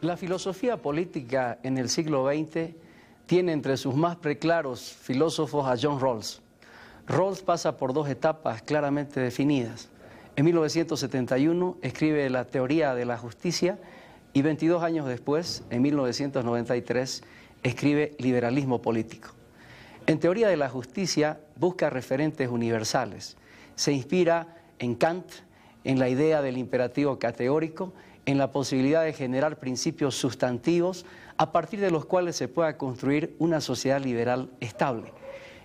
La filosofía política en el siglo XX tiene entre sus más preclaros filósofos a John Rawls. Rawls pasa por dos etapas claramente definidas. En 1971 escribe la teoría de la justicia y 22 años después, en 1993, escribe Liberalismo Político. En teoría de la justicia busca referentes universales. Se inspira en Kant, en la idea del imperativo categórico en la posibilidad de generar principios sustantivos a partir de los cuales se pueda construir una sociedad liberal estable.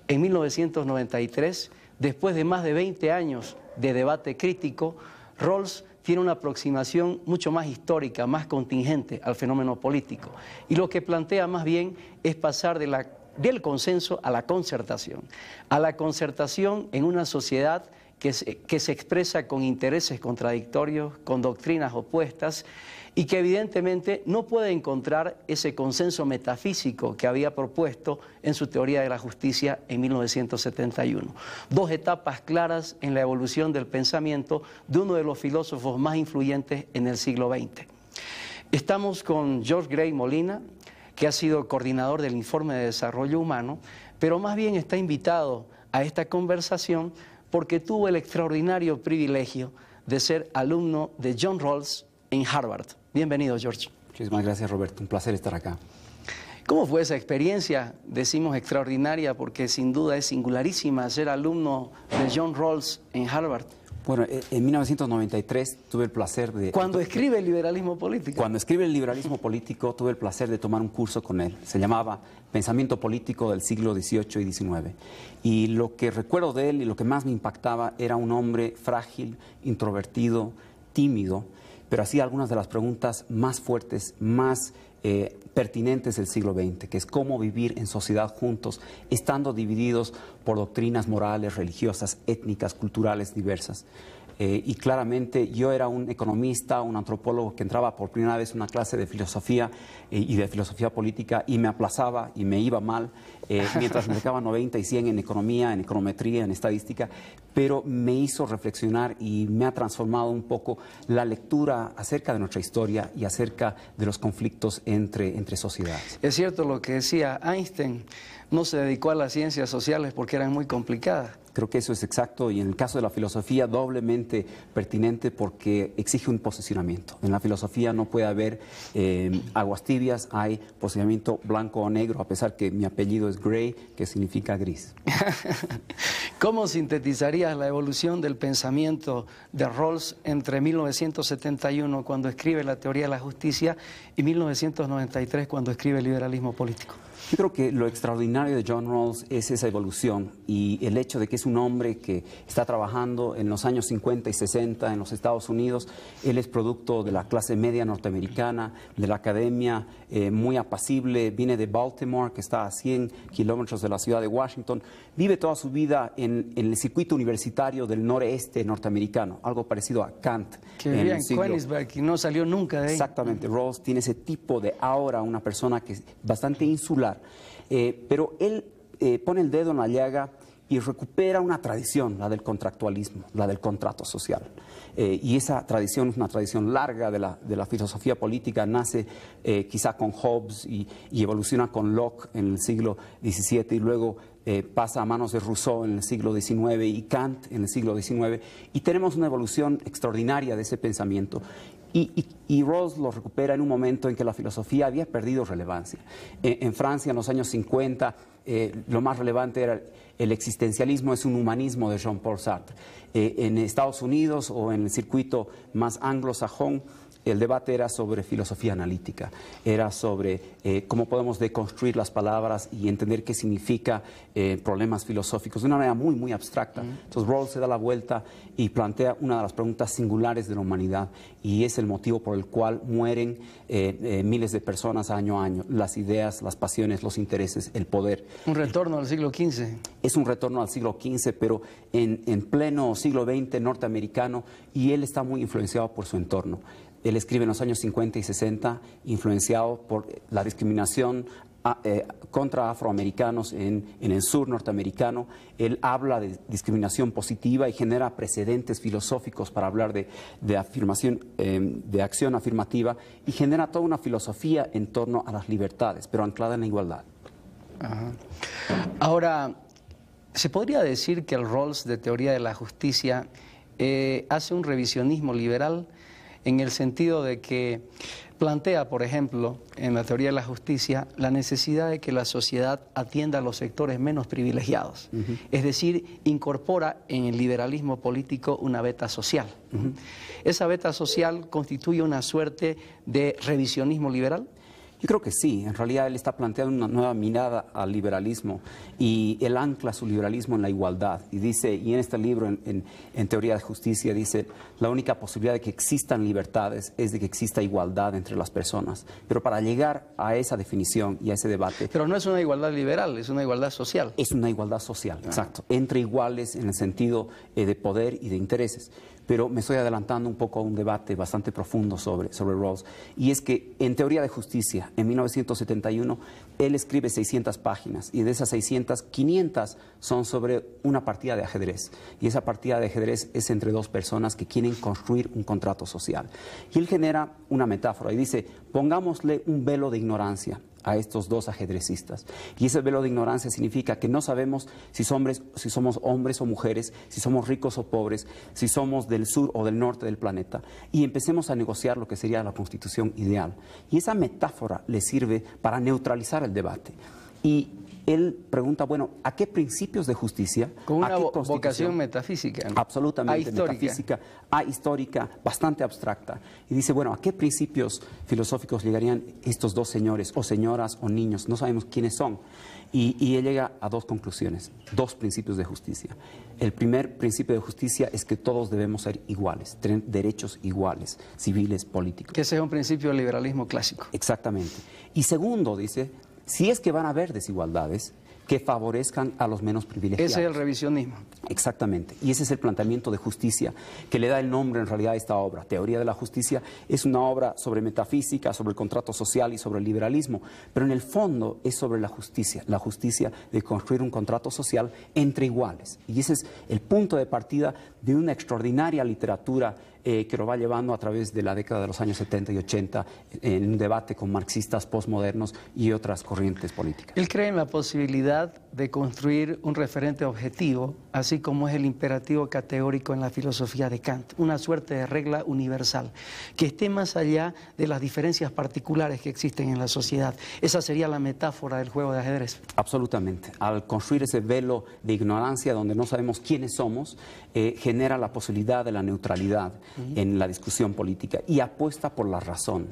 En 1993, después de más de 20 años de debate crítico, Rawls tiene una aproximación mucho más histórica, más contingente al fenómeno político. Y lo que plantea más bien es pasar del consenso a la concertación. A la concertación en una sociedad que se, expresa con intereses contradictorios, con doctrinas opuestas y que evidentemente no puede encontrar ese consenso metafísico que había propuesto en su teoría de la justicia en 1971. Dos etapas claras en la evolución del pensamiento de uno de los filósofos más influyentes en el siglo XX. Estamos con George Gray Molina, que ha sido coordinador del informe de desarrollo humano, pero más bien está invitado a esta conversación porque tuvo el extraordinario privilegio de ser alumno de John Rawls en Harvard. Bienvenido, George. Muchísimas gracias, Roberto. Un placer estar acá. ¿Cómo fue esa experiencia? Decimos extraordinaria porque sin duda es singularísima ser alumno de John Rawls en Harvard. Bueno, e, en 1993 tuve el placer de... Cuando escribe el liberalismo político. Cuando escribe el liberalismo político tuve el placer de tomar un curso con él. Se llamaba Pensamiento Político del siglo XVIII y XIX. Y lo que recuerdo de él y lo que más me impactaba era un hombre frágil, introvertido, tímido, pero hacía algunas de las preguntas más fuertes, más eh, pertinentes del siglo XX, que es cómo vivir en sociedad juntos, estando divididos por doctrinas morales, religiosas, étnicas, culturales diversas. Eh, y claramente yo era un economista, un antropólogo que entraba por primera vez en una clase de filosofía eh, y de filosofía política y me aplazaba y me iba mal eh, mientras mientras dejaba 90 y 100 en economía, en econometría, en estadística, pero me hizo reflexionar y me ha transformado un poco la lectura acerca de nuestra historia y acerca de los conflictos entre, entre sociedades. Es cierto lo que decía Einstein, no se dedicó a las ciencias sociales porque eran muy complicadas Creo que eso es exacto y en el caso de la filosofía doblemente pertinente porque exige un posicionamiento. En la filosofía no puede haber eh, aguas tibias, hay posicionamiento blanco o negro, a pesar que mi apellido es Gray, que significa gris. ¿Cómo sintetizarías la evolución del pensamiento de Rawls entre 1971, cuando escribe la teoría de la justicia, y 1993, cuando escribe el liberalismo político? Yo creo que lo extraordinario de John Rawls es esa evolución y el hecho de que es un hombre que está trabajando en los años 50 y 60 en los Estados Unidos. Él es producto de la clase media norteamericana, de la academia, eh, muy apacible, viene de Baltimore, que está a 100 kilómetros de la ciudad de Washington. Vive toda su vida en, el circuito universitario del noreste norteamericano, algo parecido a Kant. Que en Königsberg y no salió nunca de ahí. Exactamente, Rawls tiene ese tipo de aura, una persona que es bastante insular. Eh, pero él eh, pone el dedo en la llaga y recupera una tradición, la del contractualismo, la del contrato social. Eh, y esa tradición es una tradición larga de la, de la filosofía política, nace eh, quizá con Hobbes y, evoluciona con Locke en el siglo XVII y luego eh, pasa a manos de Rousseau en el siglo XIX y Kant en el siglo XIX. Y tenemos una evolución extraordinaria de ese pensamiento. Y, y, Rawls lo recupera en un momento en que la filosofía había perdido relevancia. en, Francia, en los años 50, lo más relevante era el existencialismo es un humanismo de Jean-Paul Sartre. Eh, en Estados Unidos o en el circuito más anglosajón, el debate era sobre filosofía analítica, era sobre eh, cómo podemos deconstruir las palabras y entender qué significa eh, problemas filosóficos de una manera muy, muy abstracta. Entonces Rawls se da la vuelta y plantea una de las preguntas singulares de la humanidad y es el motivo por el cual mueren eh, miles de personas año a año, las ideas, las pasiones, los intereses, el poder. Un retorno al siglo XV. Es un retorno al siglo XV, pero en, en pleno siglo XX norteamericano y él está muy influenciado por su entorno. Él escribe en los años 50 y 60, influenciado por la discriminación ah, eh, contra afroamericanos en, el sur norteamericano. Él habla de discriminación positiva y genera precedentes filosóficos para hablar de, afirmación, em, de acción afirmativa y genera toda una filosofía en torno a las libertades, pero anclada en la igualdad. Ahora, ¿se podría decir que el Rawls de teoría de la justicia eh, hace un revisionismo liberal? en el sentido de que plantea, por ejemplo, en la teoría de la justicia, la necesidad de que la sociedad atienda a los sectores menos privilegiados. Es decir, incorpora en el liberalismo político una beta social. Esa beta social constituye una suerte de revisionismo liberal yo creo que sí, en realidad él está planteando una nueva mirada al liberalismo y él ancla su liberalismo en la igualdad. Y dice, y en este libro, en, Teoría de Justicia, dice, la única posibilidad de que existan libertades es de que exista igualdad entre las personas. Pero para llegar a esa definición y a ese debate... Pero no es una igualdad liberal, es una igualdad social. Es una igualdad social, exacto, entre iguales en el sentido eh, de poder y de intereses pero me estoy adelantando un poco a un debate bastante profundo sobre, sobre Rawls. Y es que en Teoría de Justicia, en 1971, él escribe 600 páginas y de esas 600, 500 son sobre una partida de ajedrez. Y esa partida de ajedrez es entre dos personas que quieren construir un contrato social. Y él genera una metáfora y dice, pongámosle un velo de ignorancia a estos dos ajedrecistas. Y ese velo de ignorancia significa que no sabemos si, si somos hombres o mujeres, si somos ricos o pobres, si somos del sur o del norte del planeta. Y empecemos a negociar lo que sería la constitución ideal. Y esa metáfora le sirve para neutralizar el debate. Y él pregunta, bueno, ¿a qué principios de justicia? Con una ¿a vocación metafísica. Absolutamente, ah, metafísica, ah, histórica, bastante abstracta. Y dice, bueno, ¿a qué principios filosóficos llegarían estos dos señores, o señoras, o niños? No sabemos quiénes son. Y, y él llega a dos conclusiones, dos principios de justicia. El primer principio de justicia es que todos debemos ser iguales, tener derechos iguales, civiles, políticos. Que ese es un principio del liberalismo clásico. Exactamente. Y segundo, dice, si es que van a haber desigualdades, que favorezcan a los menos privilegiados. Ese es el revisionismo. Exactamente. Y ese es el planteamiento de justicia que le da el nombre en realidad a esta obra. Teoría de la justicia es una obra sobre metafísica, sobre el contrato social y sobre el liberalismo, pero en el fondo es sobre la justicia, la justicia de construir un contrato social entre iguales. Y ese es el punto de partida de una extraordinaria literatura eh, que lo va llevando a través de la década de los años 70 y 80 en un debate con marxistas postmodernos y otras corrientes políticas. Él cree en la posibilidad de construir un referente objetivo, así como es el imperativo categórico en la filosofía de Kant, una suerte de regla universal, que esté más allá de las diferencias particulares que existen en la sociedad. Esa sería la metáfora del juego de ajedrez. Absolutamente. Al construir ese velo de ignorancia donde no sabemos quiénes somos, eh, genera la posibilidad de la neutralidad en la discusión política y apuesta por la razón.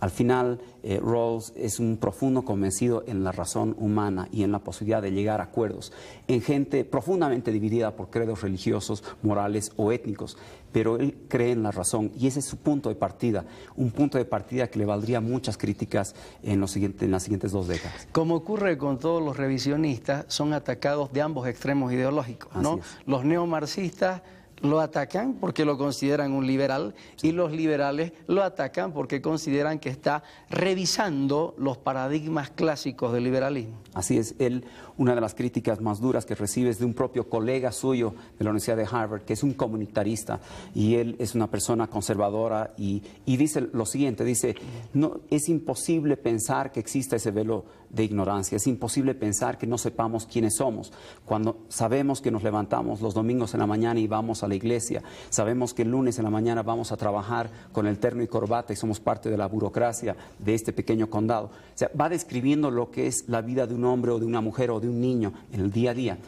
Al final, eh, Rawls es un profundo convencido en la razón humana y en la posibilidad de llegar a acuerdos en gente profundamente dividida por credos religiosos, morales o étnicos, pero él cree en la razón y ese es su punto de partida, un punto de partida que le valdría muchas críticas en, los siguientes, en las siguientes dos décadas. Como ocurre con todos los revisionistas, son atacados de ambos extremos ideológicos, ¿no? Los neomarxistas lo atacan porque lo consideran un liberal y los liberales lo atacan porque consideran que está revisando los paradigmas clásicos del liberalismo. Así es, él, una de las críticas más duras que recibe es de un propio colega suyo de la Universidad de Harvard, que es un comunitarista y él es una persona conservadora y, dice lo siguiente, dice, no, es imposible pensar que exista ese velo de ignorancia. Es imposible pensar que no sepamos quiénes somos. Cuando sabemos que nos levantamos los domingos en la mañana y vamos a la iglesia, sabemos que el lunes en la mañana vamos a trabajar con el terno y corbata y somos parte de la burocracia de este pequeño condado. O sea, va describiendo lo que es la vida de un hombre o de una mujer o de un niño en el día a día.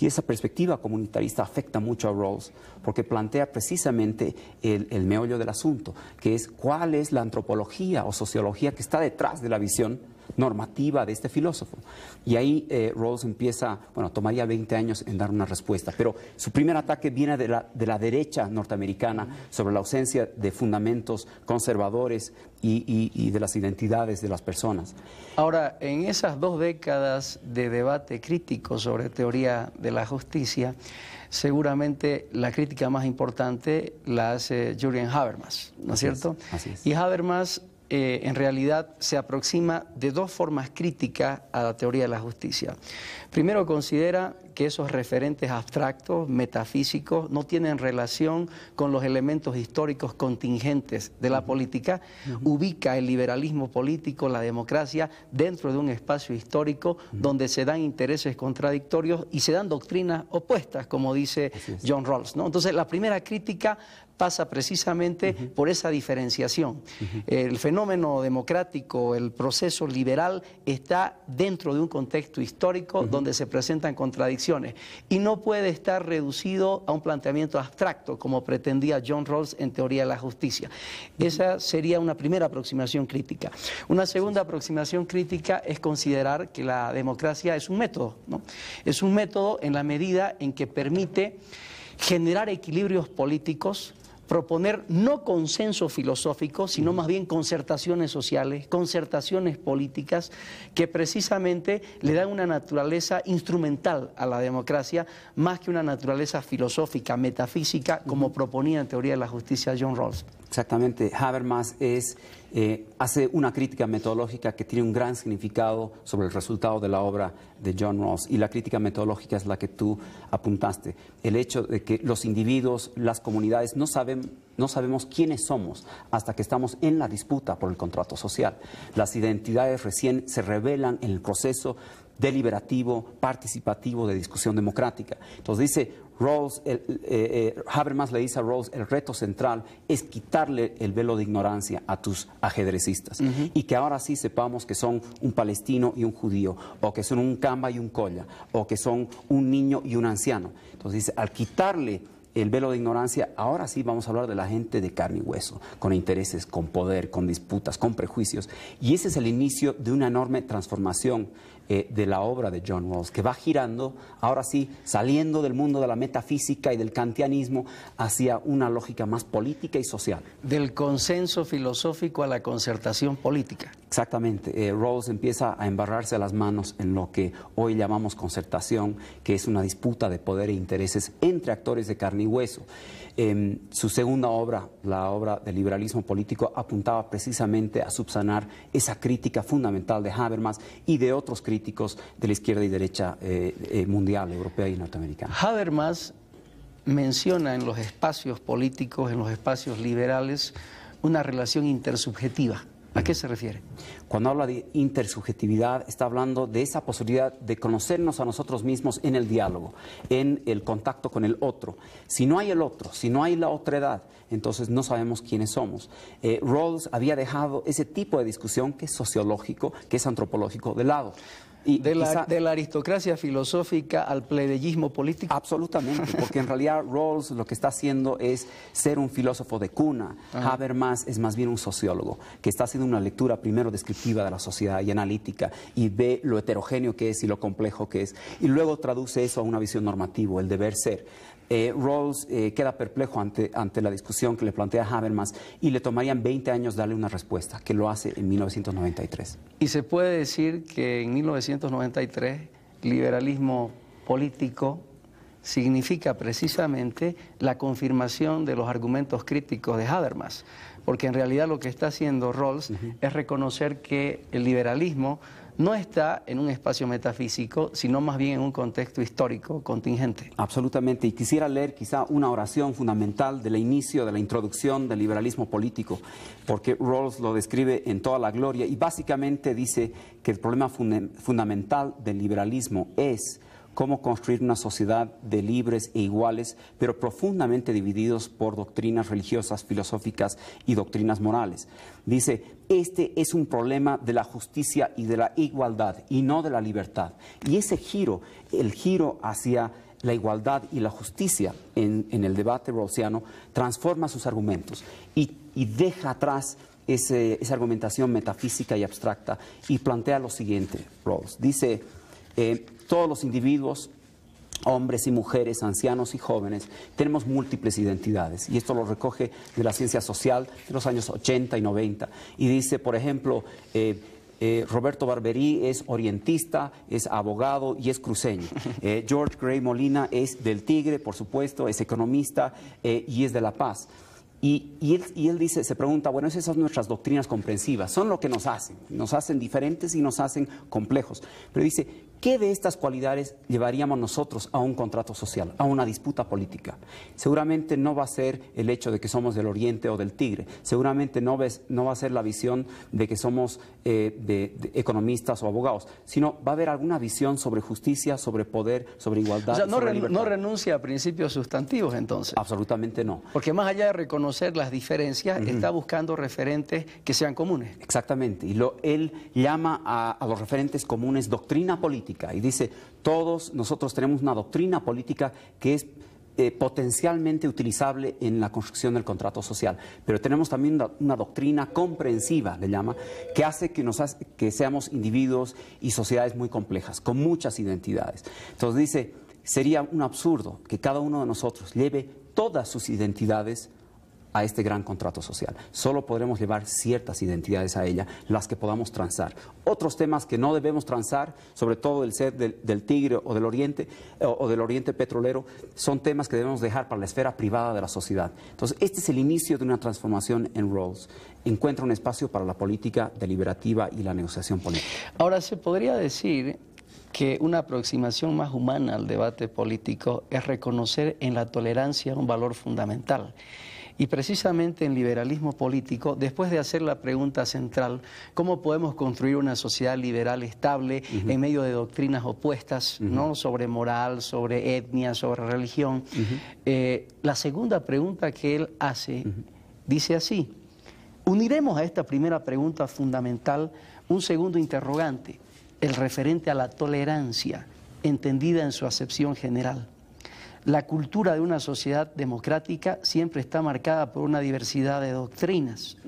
Y esa perspectiva comunitarista afecta mucho a Rawls, porque plantea precisamente el, el, meollo del asunto, que es cuál es la antropología o sociología que está detrás de la visión normativa de este filósofo. Y ahí eh, Rawls empieza, bueno, tomaría 20 años en dar una respuesta, pero su primer ataque viene de la, de la derecha norteamericana sobre la ausencia de fundamentos conservadores y, y, y de las identidades de las personas. Ahora, en esas dos décadas de debate crítico sobre teoría de la justicia, seguramente la crítica más importante la hace Julian Habermas, ¿no es cierto? Así es. Y Habermas eh, en realidad se aproxima de dos formas críticas a la teoría de la justicia. Primero considera que esos referentes abstractos, metafísicos, no tienen relación con los elementos históricos contingentes de la política, ubica el liberalismo político, la democracia, dentro de un espacio histórico donde se dan intereses contradictorios y se dan doctrinas opuestas, como dice John Rawls. Entonces, la primera crítica pasa precisamente por esa diferenciación. El fenómeno democrático, el proceso liberal, está dentro de un contexto histórico donde se presentan contradicciones y no puede estar reducido a un planteamiento abstracto como pretendía John Rawls en Teoría de la Justicia. Esa sería una primera aproximación crítica. Una segunda aproximación crítica es considerar que la democracia es un método, ¿no? Es un método en la medida en que permite generar equilibrios políticos proponer no consenso filosófico, sino más bien concertaciones sociales, concertaciones políticas, que precisamente le dan una naturaleza instrumental a la democracia, más que una naturaleza filosófica, metafísica, como proponía en teoría de la justicia John Rawls. Exactamente, Habermas es eh, hace una crítica metodológica que tiene un gran significado sobre el resultado de la obra de John Rawls. Y la crítica metodológica es la que tú apuntaste. El hecho de que los individuos, las comunidades, no saben no sabemos quiénes somos hasta que estamos en la disputa por el contrato social. Las identidades recién se revelan en el proceso deliberativo, participativo de discusión democrática. Entonces dice Rawls, eh, eh, Habermas le dice a Rawls, el reto central es quitarle el velo de ignorancia a tus ajedrecistas y que ahora sí sepamos que son un palestino y un judío, o que son un camba y un colla, o que son un niño y un anciano. Entonces dice, al quitarle el velo de ignorancia, ahora sí vamos a hablar de la gente de carne y hueso, con intereses, con poder, con disputas, con prejuicios. Y ese es el inicio de una enorme transformación eh, de la obra de John Rawls, que va girando, ahora sí, saliendo del mundo de la metafísica y del kantianismo hacia una lógica más política y social. Del consenso filosófico a la concertación política. Exactamente. Eh, Rawls empieza a embarrarse las manos en lo que hoy llamamos concertación, que es una disputa de poder e intereses entre actores de carne y hueso. Em, su segunda obra, la obra del liberalismo político, apuntaba precisamente a subsanar esa crítica fundamental de Habermas y de otros críticos de la izquierda y derecha eh, eh, mundial, europea y norteamericana. Habermas menciona en los espacios políticos, en los espacios liberales, una relación intersubjetiva ¿A qué se refiere? Cuando habla de intersubjetividad, está hablando de esa posibilidad de conocernos a nosotros mismos en el diálogo, en el contacto con el otro. Si no hay el otro, si no hay la otra edad, entonces no sabemos quiénes somos. Eh, Rawls había dejado ese tipo de discusión que es sociológico, que es antropológico, de lado de, la, aristocracia filosófica al plebeyismo político. Absolutamente, porque en realidad Rawls lo que está haciendo es ser un filósofo de cuna. Habermas es más bien un sociólogo, que está haciendo una lectura primero descriptiva de la sociedad y analítica, y ve lo heterogéneo que es y lo complejo que es, y luego traduce eso a una visión normativa, el deber ser. Eh, Rawls eh, queda perplejo ante, la discusión que le plantea Habermas y le tomarían 20 años darle una respuesta, que lo hace en 1993. Y se puede decir que en 1993 liberalismo político significa precisamente la confirmación de los argumentos críticos de Habermas, porque en realidad lo que está haciendo Rawls es reconocer que el liberalismo no está en un espacio metafísico, sino más bien en un contexto histórico contingente. Absolutamente, y quisiera leer quizá una oración fundamental del inicio de la introducción del liberalismo político, porque Rawls lo describe en toda la gloria y básicamente dice que el problema fundamental del liberalismo es cómo construir una sociedad de libres e iguales, pero profundamente divididos por doctrinas religiosas, filosóficas y doctrinas morales. Dice, este es un problema de la justicia y de la igualdad y no de la libertad. Y ese giro, el giro hacia la igualdad y la justicia en, el debate rawlsiano, transforma sus argumentos y, deja atrás esa argumentación metafísica y abstracta y plantea lo siguiente, Rawls. Dice, eh, todos los individuos, hombres y mujeres, ancianos y jóvenes, tenemos múltiples identidades. Y esto lo recoge de la ciencia social de los años 80 y 90. Y dice, por ejemplo, eh, eh, Roberto Barberí es orientista, es abogado y es cruceño. Eh, George Gray Molina es del Tigre, por supuesto, es economista y es de La Paz. Y, él, dice, se pregunta, bueno, esas son nuestras doctrinas comprensivas, son lo que nos hacen, nos hacen diferentes y nos hacen complejos. Pero dice, ¿Qué de estas cualidades llevaríamos nosotros a un contrato social, a una disputa política? Seguramente no va a ser el hecho de que somos del Oriente o del Tigre, seguramente no, ves, no va a ser la visión de que somos eh, economistas o abogados, sino va a haber alguna visión sobre justicia, sobre poder, sobre igualdad. O sea, no, renuncia a principios sustantivos entonces. Absolutamente no. Porque más allá de reconocer las diferencias, está buscando referentes que sean comunes. Exactamente, y él llama a los referentes comunes doctrina política y dice, todos nosotros tenemos una doctrina política que es eh, potencialmente utilizable en la construcción del contrato social. Pero tenemos también una, doctrina comprensiva, le llama, que hace que, nos hace, que seamos individuos y sociedades muy complejas, con muchas identidades. Entonces dice, sería un absurdo que cada uno de nosotros lleve todas sus identidades a este gran contrato social. Solo podremos llevar ciertas identidades a ella, las que podamos transar. Otros temas que no debemos transar, sobre todo del ser del, Tigre o del Oriente eh, o, del Oriente petrolero, son temas que debemos dejar para la esfera privada de la sociedad. Entonces, este es el inicio de una transformación en Rawls. Encuentra un espacio para la política deliberativa y la negociación política. Ahora, se podría decir que una aproximación más humana al debate político es reconocer en la tolerancia un valor fundamental. Y precisamente en liberalismo político, después de hacer la pregunta central, ¿cómo podemos construir una sociedad liberal estable en medio de doctrinas opuestas, ¿no? sobre moral, sobre etnia, sobre religión? Eh, la segunda pregunta que él hace dice así, uniremos a esta primera pregunta fundamental un segundo interrogante, el referente a la tolerancia, entendida en su acepción general. La cultura de una sociedad democrática siempre está marcada por una diversidad de doctrinas.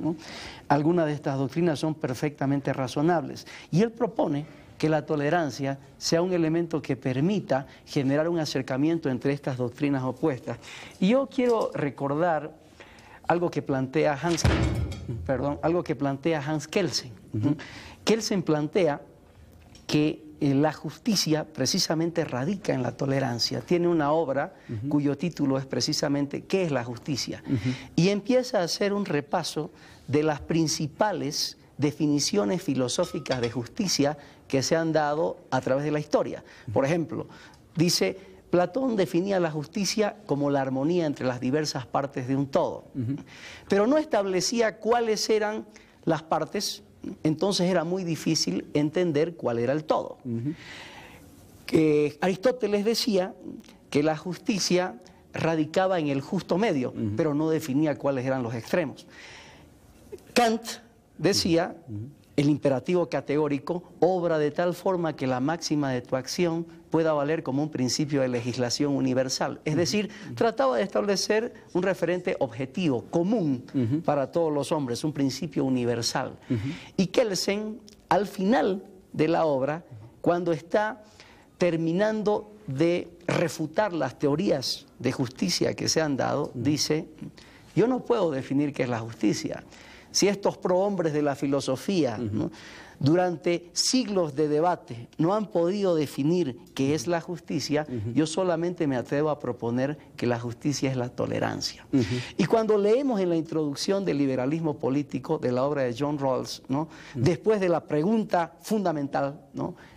Algunas de estas doctrinas son perfectamente razonables. Y él propone que la tolerancia sea un elemento que permita generar un acercamiento entre estas doctrinas opuestas. Y yo quiero recordar algo que plantea Hans, perdón, algo que plantea Hans Kelsen. Kelsen plantea que la justicia precisamente radica en la tolerancia. Tiene una obra cuyo título es precisamente ¿Qué es la justicia? Y empieza a hacer un repaso de las principales definiciones filosóficas de justicia que se han dado a través de la historia. Por ejemplo, dice, Platón definía la justicia como la armonía entre las diversas partes de un todo, pero no establecía cuáles eran las partes entonces era muy difícil entender cuál era el todo. Aristóteles decía que la justicia radicaba en el justo medio, pero no definía cuáles eran los extremos. Kant decía el imperativo categórico obra de tal forma que la máxima de tu acción pueda valer como un principio de legislación universal. Es decir, trataba de establecer un referente objetivo común para todos los hombres, un principio universal. Y Kelsen, al final de la obra, cuando está terminando de refutar las teorías de justicia que se han dado, dice, yo no puedo definir qué es la justicia si estos prohombres de la filosofía, durante siglos de debate no han podido definir qué es la justicia, yo solamente me atrevo a proponer que la justicia es la tolerancia. Y cuando leemos en la introducción del liberalismo político de la obra de John Rawls, después de la pregunta fundamental,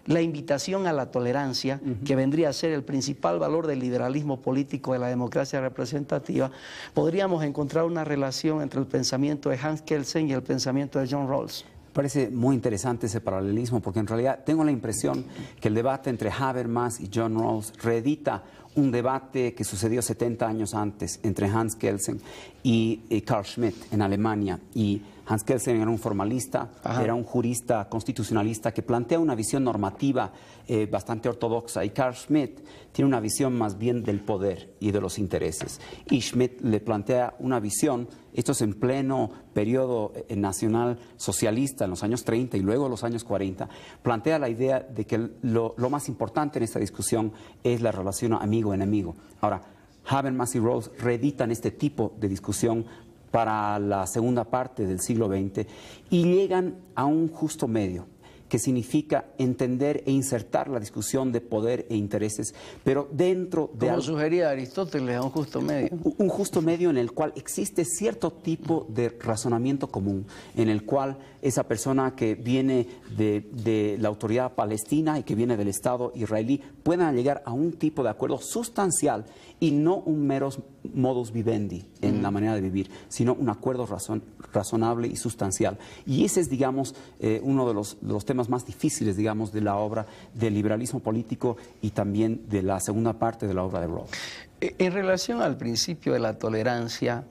la invitación a la tolerancia, que vendría a ser el principal valor del liberalismo político de la democracia representativa, podríamos encontrar una relación entre el pensamiento de Hans Kelsen y el pensamiento de John Rawls parece muy interesante ese paralelismo, porque en realidad tengo la impresión que el debate entre Habermas y John Rawls reedita un debate que sucedió 70 años antes entre Hans Kelsen y, eh, Carl Schmitt en Alemania y Hans Kelsen era un formalista, era un jurista constitucionalista que plantea una visión normativa eh, bastante ortodoxa y Carl Schmitt tiene una visión más bien del poder y de los intereses. Y Schmitt le plantea una visión, esto es en pleno periodo eh, nacional socialista en los años 30 y luego en los años 40, plantea la idea de que lo, más importante en esta discusión es la relación amigo-enemigo. Ahora, Habermas y Rawls reeditan este tipo de discusión para la segunda parte del siglo XX y llegan a un justo medio que significa entender e insertar la discusión de poder e intereses, pero dentro de... Como sugería Aristóteles, un justo medio. Un justo medio en el cual existe cierto tipo de razonamiento común, en el cual esa persona que viene de, de la autoridad palestina y que viene del Estado israelí puedan llegar a un tipo de acuerdo sustancial y no un meros modus vivendi en la manera de vivir, sino un acuerdo razonable y sustancial. Y ese es, digamos, eh, uno de los, temas más difíciles, digamos, de la obra del liberalismo político y también de la segunda parte de la obra de Rawls. E, en relación al principio de la tolerancia,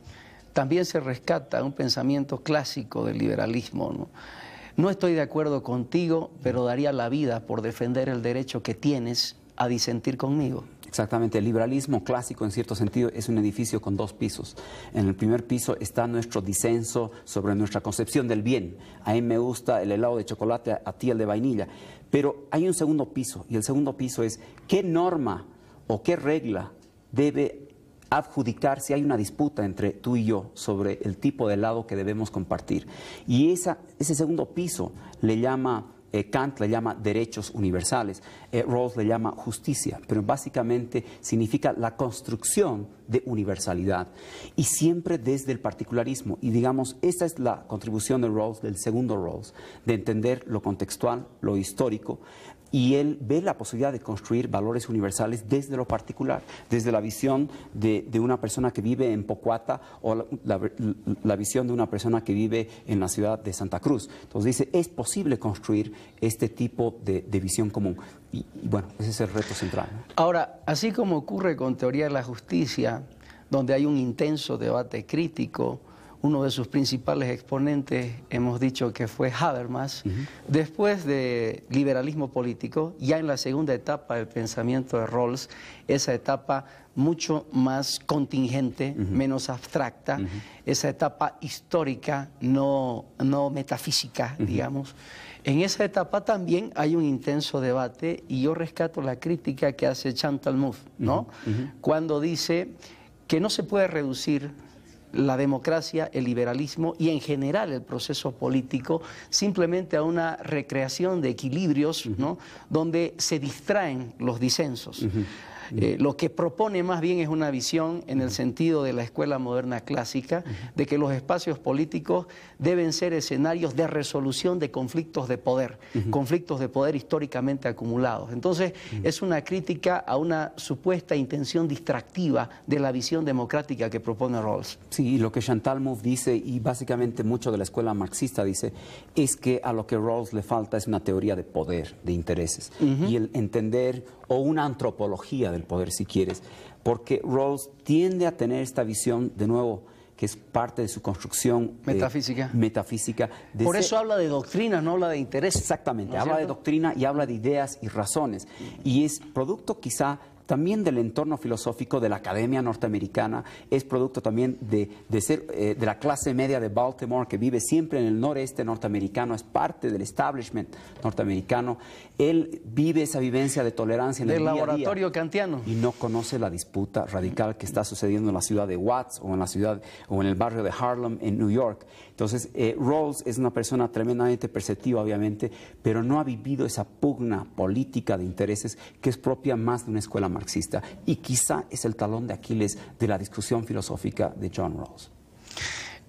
también se rescata un pensamiento clásico del liberalismo, ¿no? No estoy de acuerdo contigo, pero daría la vida por defender el derecho que tienes a disentir conmigo. Exactamente, el liberalismo clásico en cierto sentido es un edificio con dos pisos. En el primer piso está nuestro disenso sobre nuestra concepción del bien. A mí me gusta el helado de chocolate, a ti el de vainilla. Pero hay un segundo piso y el segundo piso es qué norma o qué regla debe adjudicar si hay una disputa entre tú y yo sobre el tipo de helado que debemos compartir. Y esa, ese segundo piso le llama eh, Kant le llama derechos universales, eh, Rawls le llama justicia, pero básicamente significa la construcción de universalidad y siempre desde el particularismo. Y digamos, esa es la contribución de Rawls, del segundo Rawls, de entender lo contextual, lo histórico, y él ve la posibilidad de construir valores universales desde lo particular, desde la visión de, una persona que vive en Pocuata o la, visión de una persona que vive en la ciudad de Santa Cruz. Entonces dice, es posible construir este tipo de, visión común. Y, bueno, ese es el reto central. Ahora, así como ocurre con teoría de la justicia, donde hay un intenso debate crítico, uno de sus principales exponentes, hemos dicho que fue Habermas, después de liberalismo político, ya en la segunda etapa del pensamiento de Rawls, esa etapa mucho más contingente, menos abstracta, esa etapa histórica, no, no metafísica, digamos. En esa etapa también hay un intenso debate y yo rescato la crítica que hace Chantal Mouffe, ¿no? Cuando dice que no se puede reducir la democracia, el liberalismo y en general el proceso político simplemente a una recreación de equilibrios, ¿no? Donde se distraen los disensos. Eh, lo que propone más bien es una visión en el sentido de la escuela moderna clásica, de que los espacios políticos deben ser escenarios de resolución de conflictos de poder, conflictos de poder históricamente acumulados. Entonces, es una crítica a una supuesta intención distractiva de la visión democrática que propone Rawls. Sí, lo que Chantal Mouffe dice, y básicamente mucho de la escuela marxista dice, es que a lo que Rawls le falta es una teoría de poder, de intereses, y el entender o una antropología de el poder, si quieres, porque Rawls tiende a tener esta visión, de nuevo, que es parte de su construcción eh, metafísica. metafísica Por eso habla de doctrina, no habla de interés. Exactamente, habla de doctrina y habla de ideas y razones. Mm. Y es producto quizá también del entorno filosófico de la academia norteamericana, es producto también de, ser eh, de la clase media de Baltimore que vive siempre en el noreste norteamericano, es parte del establishment norteamericano. Él vive esa vivencia de tolerancia en el, laboratorio kantiano. Y no conoce la disputa radical que está sucediendo en la ciudad de Watts o en la ciudad o en el barrio de Harlem en New York. Entonces, eh, Rawls es una persona tremendamente perceptiva, obviamente, pero no ha vivido esa pugna política de intereses que es propia más de una escuela más marxista y quizá es el talón de Aquiles de la discusión filosófica de John Rawls.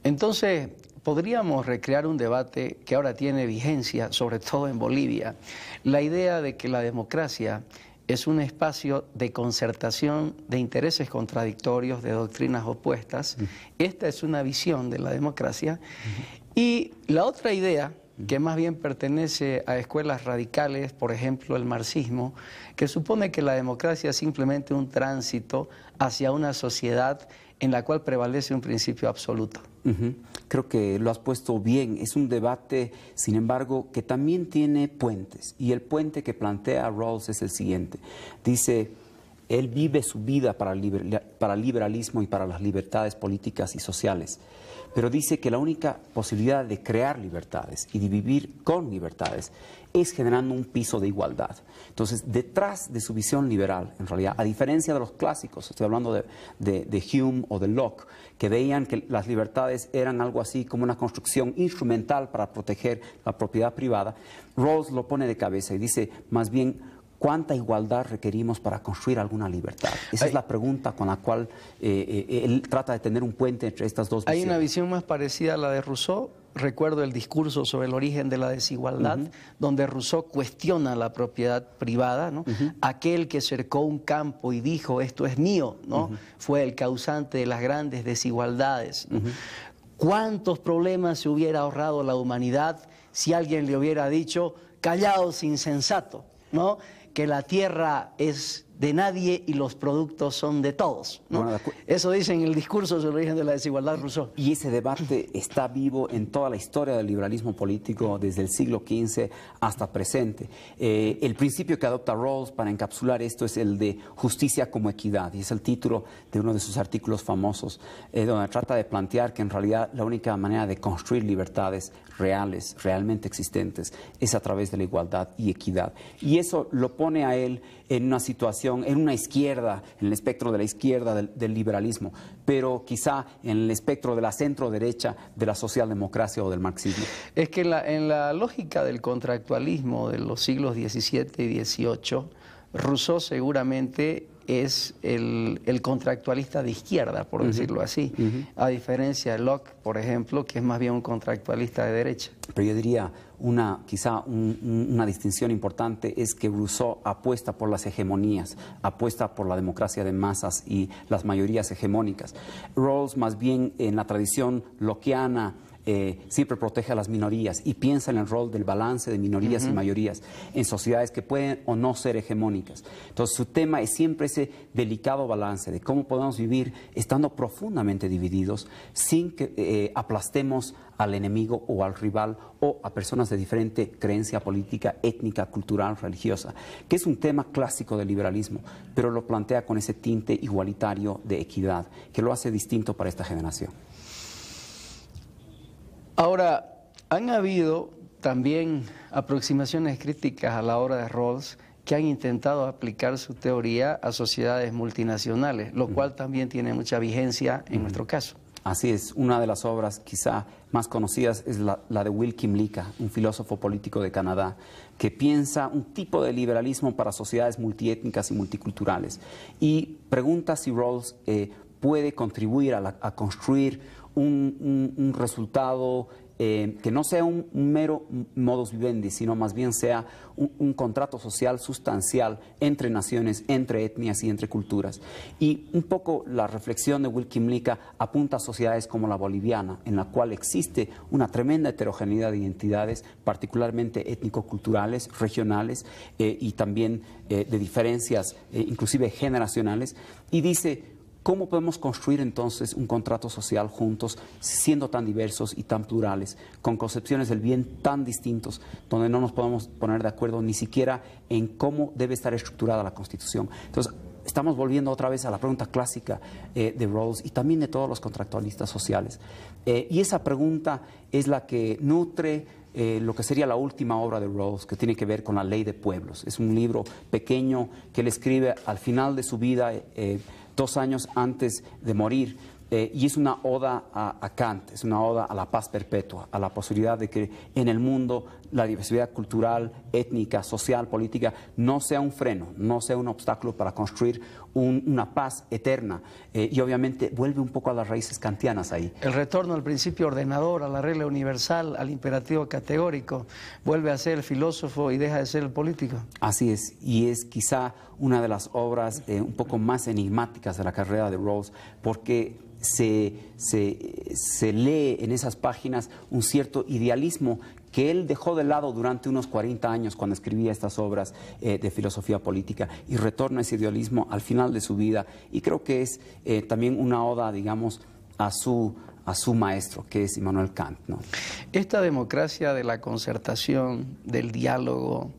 Entonces, podríamos recrear un debate que ahora tiene vigencia, sobre todo en Bolivia, la idea de que la democracia es un espacio de concertación de intereses contradictorios, de doctrinas opuestas. Mm. Esta es una visión de la democracia. Mm. Y la otra idea que más bien pertenece a escuelas radicales, por ejemplo el marxismo, que supone que la democracia es simplemente un tránsito hacia una sociedad en la cual prevalece un principio absoluto. Creo que lo has puesto bien. Es un debate, sin embargo, que también tiene puentes. Y el puente que plantea Rawls es el siguiente. Dice, él vive su vida para, para, el liberalismo y para las libertades políticas y sociales, pero dice que la única posibilidad de crear libertades y de vivir con libertades es generando un piso de igualdad. Entonces, detrás de su visión liberal, en realidad, a diferencia de los clásicos, estoy hablando de, de, de Hume o de Locke, que veían que las libertades eran algo así como una construcción instrumental para proteger la propiedad privada, Rawls lo pone de cabeza y dice, más bien, ¿Cuánta igualdad requerimos para construir alguna libertad? Esa es la pregunta con la cual eh, eh, él trata de tener un puente entre estas dos visiones. Hay una visión más parecida a la de Rousseau. Recuerdo el discurso sobre el origen de la desigualdad, donde Rousseau cuestiona la propiedad privada. ¿no? Aquel que cercó un campo y dijo, esto es mío, ¿no? fue el causante de las grandes desigualdades. ¿Cuántos problemas se hubiera ahorrado la humanidad si alguien le hubiera dicho, callados insensato? ¿no? que la tierra es de nadie y los productos son de todos. Eso dice en el discurso sobre el origen de la desigualdad Rousseau. Y ese debate está vivo en toda la historia del liberalismo político desde el siglo XV hasta presente. Eh, el principio que adopta Rawls para encapsular esto es el de justicia como equidad y es el título de uno de sus artículos famosos, eh, donde trata de plantear que en realidad la única manera de construir libertades reales, realmente existentes, es a través de la igualdad y equidad. Y eso lo pone a él en una situación, en una izquierda, en el espectro de la izquierda del, liberalismo, pero quizá en el espectro de la centro derecha, de la socialdemocracia o del marxismo. Es que en la, en la lógica del contractualismo de los siglos XVII y XVIII, Rousseau seguramente es el, contractualista de izquierda, por decirlo así, a diferencia de Locke, por ejemplo, que es más bien un contractualista de derecha. Pero yo diría, una, quizá una distinción importante es que Rousseau apuesta por las hegemonías, apuesta por la democracia de masas y las mayorías hegemónicas. Rawls más bien en la tradición loquiana, eh, siempre protege a las minorías y piensa en el rol del balance de minorías y mayorías en sociedades que pueden o no ser hegemónicas. Entonces su tema es siempre ese delicado balance de cómo podemos vivir estando profundamente divididos sin que eh, aplastemos al enemigo o al rival o a personas de diferente creencia política, étnica, cultural, religiosa, que es un tema clásico del liberalismo, pero lo plantea con ese tinte igualitario de equidad, que lo hace distinto para esta generación. Ahora, han habido también aproximaciones críticas a la obra de Rawls que han intentado aplicar su teoría a sociedades multinacionales, lo cual también tiene mucha vigencia en nuestro caso. Así es, una de las obras quizá más conocidas es la, de Will Lika, un filósofo político de Canadá, que piensa un tipo de liberalismo para sociedades multiétnicas y multiculturales. Y pregunta si Rawls eh, puede contribuir a construir un, resultado eh, que no sea un, mero modus vivendi, sino más bien sea un, contrato social sustancial entre naciones, entre etnias y entre culturas. Y un poco la reflexión de Wilkin apunta a sociedades como la boliviana, en la cual existe una tremenda heterogeneidad de identidades, particularmente étnico-culturales, regionales eh, y también eh, de diferencias, inclusive generacionales, y dice ¿Cómo podemos construir entonces un contrato social juntos, siendo tan diversos y tan plurales, con concepciones del bien tan distintos, donde no nos podemos poner de acuerdo ni siquiera en cómo debe estar estructurada la Constitución? Entonces, estamos volviendo otra vez a la pregunta clásica eh, de Rawls y también de todos los contractualistas sociales. Eh, y esa pregunta es la que nutre eh, lo que sería la última obra de Rawls, que tiene que ver con la ley de pueblos. Es un libro pequeño que él escribe al final de su vida dos años antes de morir. Eh, y es una oda a, Kant, es una oda a la paz perpetua, a la posibilidad de que en el mundo la diversidad cultural, étnica, social, política no sea un freno, no sea un obstáculo para construir una paz eterna. Eh, y obviamente vuelve un poco a las raíces kantianas ahí. El retorno al principio ordenador, a la regla universal, al imperativo categórico, vuelve a ser el filósofo y deja de ser el político. Así es, y es quizá una de las obras eh, un poco más enigmáticas de la carrera de Rawls, porque se, lee en esas páginas un cierto idealismo que él dejó de lado durante unos 40 años cuando escribía estas obras eh, de filosofía política y retorna ese idealismo al final de su vida y creo que es eh, también una oda, digamos, a su, maestro, que es Immanuel Kant. ¿no? Esta democracia de la concertación, del diálogo,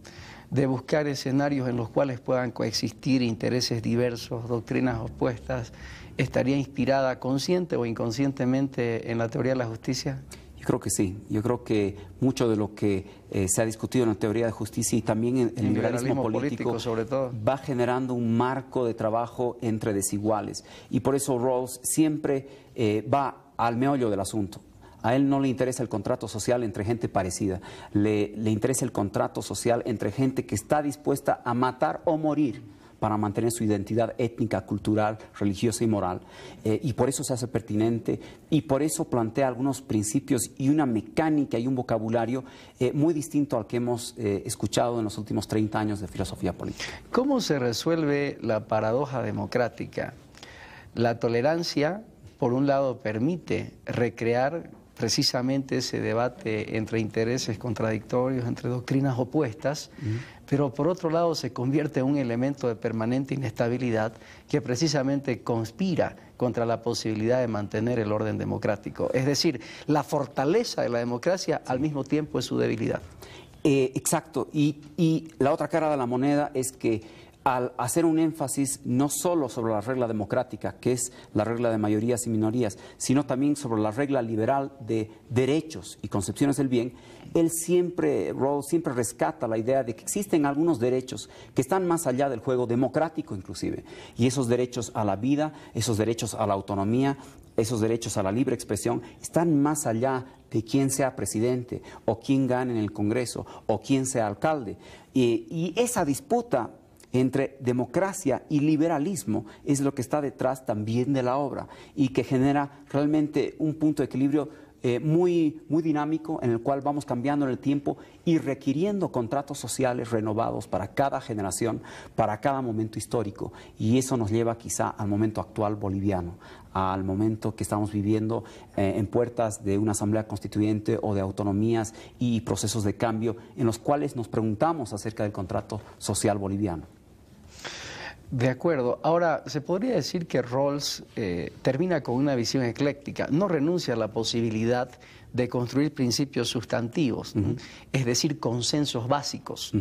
de buscar escenarios en los cuales puedan coexistir intereses diversos, doctrinas opuestas, estaría inspirada consciente o inconscientemente en la teoría de la justicia? Yo creo que sí. Yo creo que mucho de lo que eh, se ha discutido en la teoría de justicia y también en el, liberalismo, político, sobre todo. va generando un marco de trabajo entre desiguales. Y por eso Rawls siempre eh, va al meollo del asunto. A él no le interesa el contrato social entre gente parecida, le interesa el contrato social entre gente que está dispuesta a matar o morir para mantener su identidad étnica, cultural, religiosa y moral. Eh, y por eso se hace pertinente y por eso plantea algunos principios y una mecánica y un vocabulario eh, muy distinto al que hemos eh, escuchado en los últimos 30 años de filosofía política. ¿Cómo se resuelve la paradoja democrática? La tolerancia, por un lado, permite recrear precisamente ese debate entre intereses contradictorios, entre doctrinas opuestas, pero por otro lado se convierte en un elemento de permanente inestabilidad que precisamente conspira contra la posibilidad de mantener el orden democrático. Es decir, la fortaleza de la democracia al mismo tiempo es su debilidad. Eh, exacto, y, y la otra cara de la moneda es que al hacer un énfasis no solo sobre la regla democrática, que es la regla de mayorías y minorías, sino también sobre la regla liberal de derechos y concepciones del bien, él siempre, Rawls siempre rescata la idea de que existen algunos derechos que están más allá del juego democrático inclusive, y esos derechos a la vida, esos derechos a la autonomía, esos derechos a la libre expresión, están más allá de quién sea presidente o quién gane en el Congreso o quién sea alcalde. y, y esa disputa entre democracia y liberalismo es lo que está detrás también de la obra y que genera realmente un punto de equilibrio eh, muy, dinámico en el cual vamos cambiando en el tiempo y requiriendo contratos sociales renovados para cada generación, para cada momento histórico. Y eso nos lleva quizá al momento actual boliviano, al momento que estamos viviendo eh, en puertas de una asamblea constituyente o de autonomías y procesos de cambio en los cuales nos preguntamos acerca del contrato social boliviano. De acuerdo. Ahora, se podría decir que Rawls eh, termina con una visión ecléctica, no renuncia a la posibilidad de construir principios sustantivos, es decir, consensos básicos.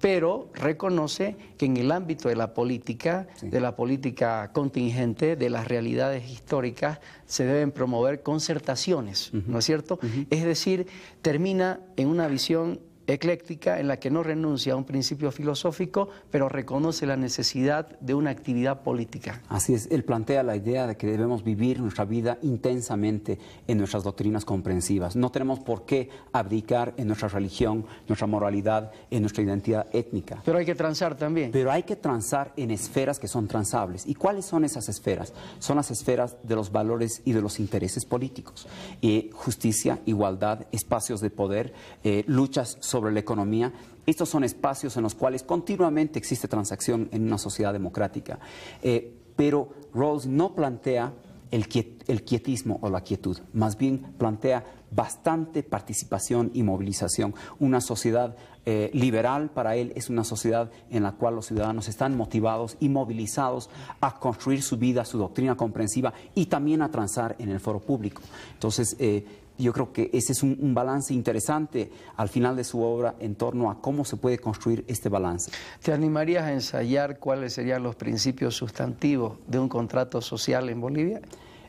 Pero reconoce que en el ámbito de la política, de la política contingente, de las realidades históricas, se deben promover concertaciones, ¿no es cierto? Es decir, termina en una visión ecléctica en la que no renuncia a un principio filosófico, pero reconoce la necesidad de una actividad política. Así es, él plantea la idea de que debemos vivir nuestra vida intensamente en nuestras doctrinas comprensivas. No tenemos por qué abdicar en nuestra religión, nuestra moralidad, en nuestra identidad étnica. Pero hay que transar también. Pero hay que transar en esferas que son transables. ¿Y cuáles son esas esferas? Son las esferas de los valores y de los intereses políticos. Eh, justicia, igualdad, espacios de poder, eh, luchas sobre sobre la economía, estos son espacios en los cuales continuamente existe transacción en una sociedad democrática. Eh, pero Rawls no plantea el, quietismo o la quietud, más bien plantea bastante participación y movilización. Una sociedad eh, liberal para él es una sociedad en la cual los ciudadanos están motivados y movilizados a construir su vida, su doctrina comprensiva y también a transar en el foro público. Entonces, eh, yo creo que ese es un, balance interesante al final de su obra en torno a cómo se puede construir este balance. ¿Te animarías a ensayar cuáles serían los principios sustantivos de un contrato social en Bolivia?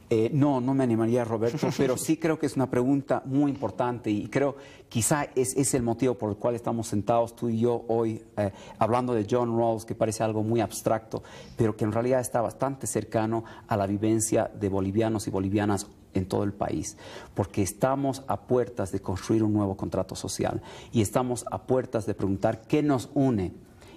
Eh, no, no me animaría, Roberto, pero sí creo que es una pregunta muy importante y creo quizá es, es el motivo por el cual estamos sentados tú y yo hoy eh, hablando de John Rawls, que parece algo muy abstracto, pero que en realidad está bastante cercano a la vivencia de bolivianos y bolivianas en todo el país, porque estamos a puertas de construir un nuevo contrato social y estamos a puertas de preguntar qué nos une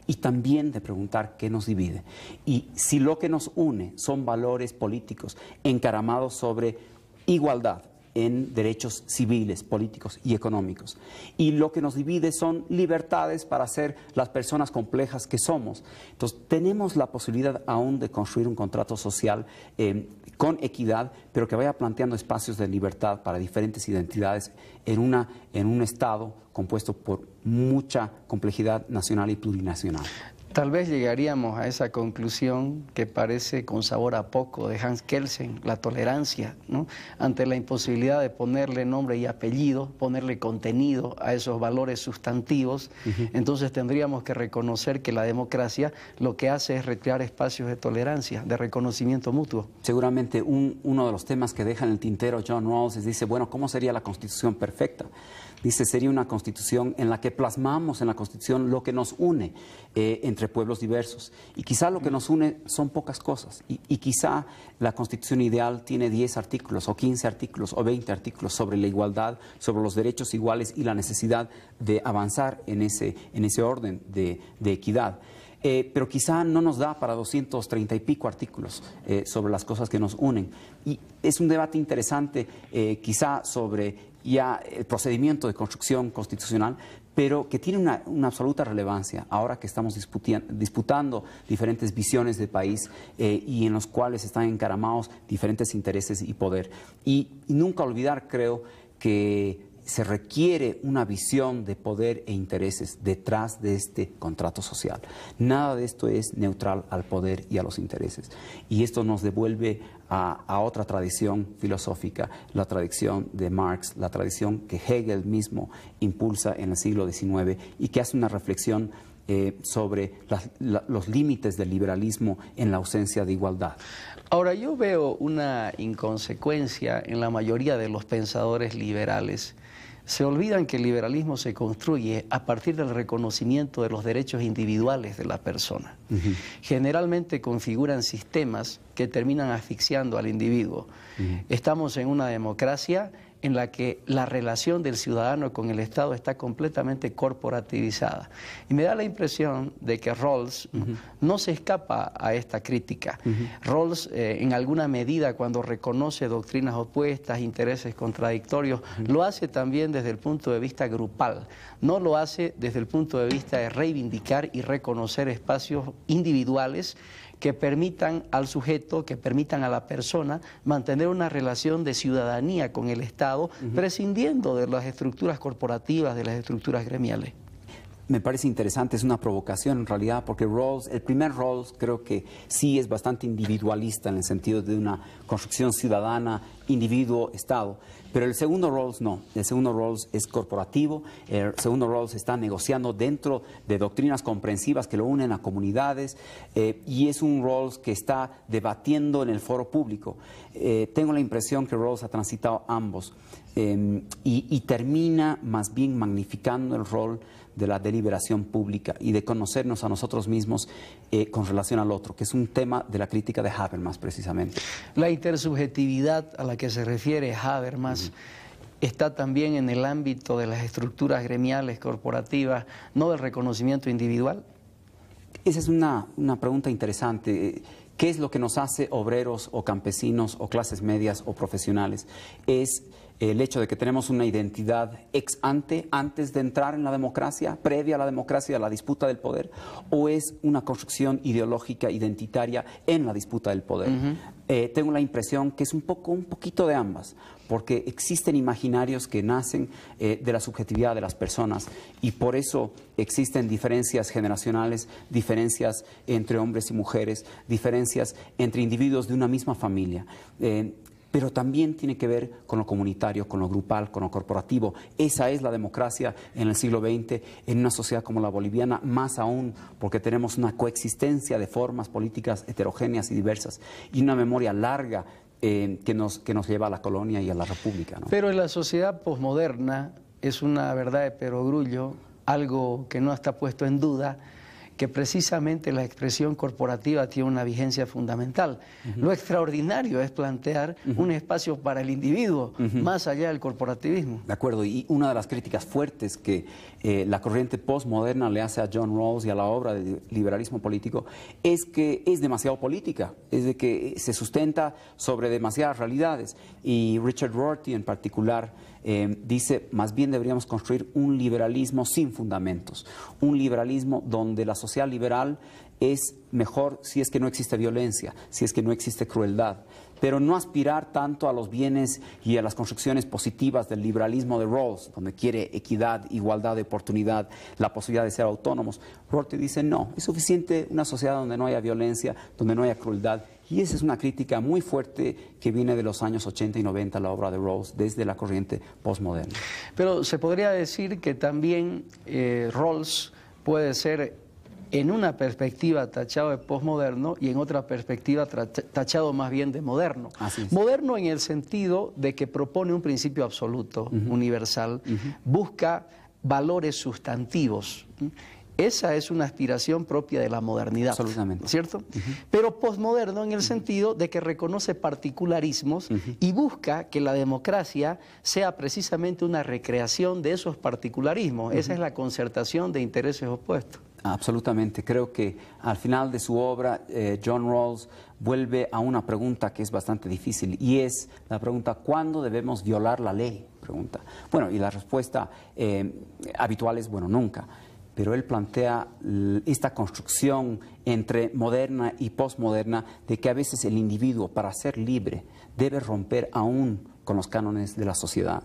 y también de preguntar qué nos divide. Y si lo que nos une son valores políticos encaramados sobre igualdad, en derechos civiles, políticos y económicos. Y lo que nos divide son libertades para ser las personas complejas que somos. Entonces, tenemos la posibilidad aún de construir un contrato social eh, con equidad, pero que vaya planteando espacios de libertad para diferentes identidades en, una, en un Estado compuesto por mucha complejidad nacional y plurinacional. Tal vez llegaríamos a esa conclusión que parece con sabor a poco de Hans Kelsen, la tolerancia, ante la imposibilidad de ponerle nombre y apellido, ponerle contenido a esos valores sustantivos. Entonces tendríamos que reconocer que la democracia lo que hace es recrear espacios de tolerancia, de reconocimiento mutuo. Seguramente uno de los temas que deja en el tintero John Rawls es dice, bueno, ¿cómo sería la constitución perfecta? Dice, sería una constitución en la que plasmamos en la constitución lo que nos une eh, entre pueblos diversos. Y quizá lo que nos une son pocas cosas. Y, quizá la constitución ideal tiene 10 artículos o 15 artículos o 20 artículos sobre la igualdad, sobre los derechos iguales y la necesidad de avanzar en ese, orden de equidad. Eh, pero quizá no nos da para 230 y pico artículos eh, sobre las cosas que nos unen. Y es un debate interesante eh, quizá sobre ya el procedimiento de construcción constitucional, pero que tiene una, absoluta relevancia ahora que estamos disputando diferentes visiones de país y en los cuales están encaramados diferentes intereses y poder. y nunca olvidar, creo, que se requiere una visión de poder e intereses detrás de este contrato social. Nada de esto es neutral al poder y a los intereses. Y esto nos devuelve a, otra tradición filosófica, la tradición de Marx, la tradición que Hegel mismo impulsa en el siglo XIX y que hace una reflexión eh, sobre los límites del liberalismo en la ausencia de igualdad. Ahora, yo veo una inconsecuencia en la mayoría de los pensadores liberales se olvidan que el liberalismo se construye a partir del reconocimiento de los derechos individuales de la persona. Generalmente configuran sistemas que terminan asfixiando al individuo. Estamos en una democracia en la que la relación del ciudadano con el Estado está completamente corporativizada. Y me da la impresión de que Rawls no se escapa a esta crítica. Rawls, eh, en alguna medida, cuando reconoce doctrinas opuestas, intereses contradictorios, lo hace también desde el punto de vista grupal. No lo hace desde el punto de vista de reivindicar y reconocer espacios individuales que permitan al sujeto, que permitan a la persona mantener una relación de ciudadanía con el Estado, prescindiendo de las estructuras corporativas, de las estructuras gremiales me parece interesante, es una provocación en realidad, porque Rawls, el primer Rawls creo que sí es bastante individualista en el sentido de una construcción ciudadana, individuo, Estado, pero el segundo Rawls no, el segundo Rawls es corporativo, el segundo Rawls está negociando dentro de doctrinas comprensivas que lo unen a comunidades eh, y es un Rawls que está debatiendo en el foro público. Eh, tengo la impresión que Rawls ha transitado ambos eh, y, y termina más bien magnificando el rol de la deliberación pública y de conocernos a nosotros mismos eh, con relación al otro, que es un tema de la crítica de Habermas precisamente. La intersubjetividad a la que se refiere Habermas. está también en el ámbito de las estructuras gremiales, corporativas, no del reconocimiento individual? Esa es una, una, pregunta interesante. ¿Qué es lo que nos hace obreros o campesinos o clases medias o profesionales? Es el hecho de que tenemos una identidad ex ante, antes de entrar en la democracia, previa a la democracia, a la disputa del poder, o es una construcción ideológica identitaria en la disputa del poder. Eh, tengo la impresión que es un poco, un poquito de ambas, porque existen imaginarios que nacen eh, de la subjetividad de las personas y por eso existen diferencias generacionales, diferencias entre hombres y mujeres, diferencias entre individuos de una misma familia. Eh, pero también tiene que ver con lo comunitario, con lo grupal, con lo corporativo. Esa es la democracia en el siglo XX, en una sociedad como la boliviana, más aún porque tenemos una coexistencia de formas políticas heterogéneas y diversas y una memoria larga eh, que, nos, lleva a la colonia y a la república. Pero en la sociedad posmoderna es una verdad de perogrullo, algo que no está puesto en duda que precisamente la expresión corporativa tiene una vigencia fundamental. Lo extraordinario es plantear un espacio para el individuo, más allá del corporativismo. De acuerdo, y una de las críticas fuertes que eh, la corriente postmoderna le hace a John Rawls y a la obra de liberalismo político es que es demasiado política, es de que se sustenta sobre demasiadas realidades. Y Richard Rorty en particular eh, dice, más bien deberíamos construir un liberalismo sin fundamentos, un liberalismo donde la sociedad liberal es mejor si es que no existe violencia, si es que no existe crueldad, pero no aspirar tanto a los bienes y a las construcciones positivas del liberalismo de Rawls, donde quiere equidad, igualdad de oportunidad, la posibilidad de ser autónomos. Rawls dice, no, es suficiente una sociedad donde no haya violencia, donde no haya crueldad y esa es una crítica muy fuerte que viene de los años 80 y 90 a la obra de Rawls desde la corriente postmoderna. Pero se podría decir que también eh, Rawls puede ser en una perspectiva tachado de posmoderno y en otra perspectiva tachado más bien de moderno. Moderno en el sentido de que propone un principio absoluto, universal, busca valores sustantivos. Esa es una aspiración propia de la modernidad. Absolutamente. ¿Cierto? Pero posmoderno en el sentido de que reconoce particularismos y busca que la democracia sea precisamente una recreación de esos particularismos. Esa es la concertación de intereses opuestos. Absolutamente. Creo que al final de su obra, eh, John Rawls vuelve a una pregunta que es bastante difícil y es la pregunta, ¿cuándo debemos violar la ley? Pregunta. Bueno, y la respuesta eh, habitual es, bueno, nunca pero él plantea esta construcción entre moderna y posmoderna de que a veces el individuo, para ser libre, debe romper aún con los cánones de la sociedad.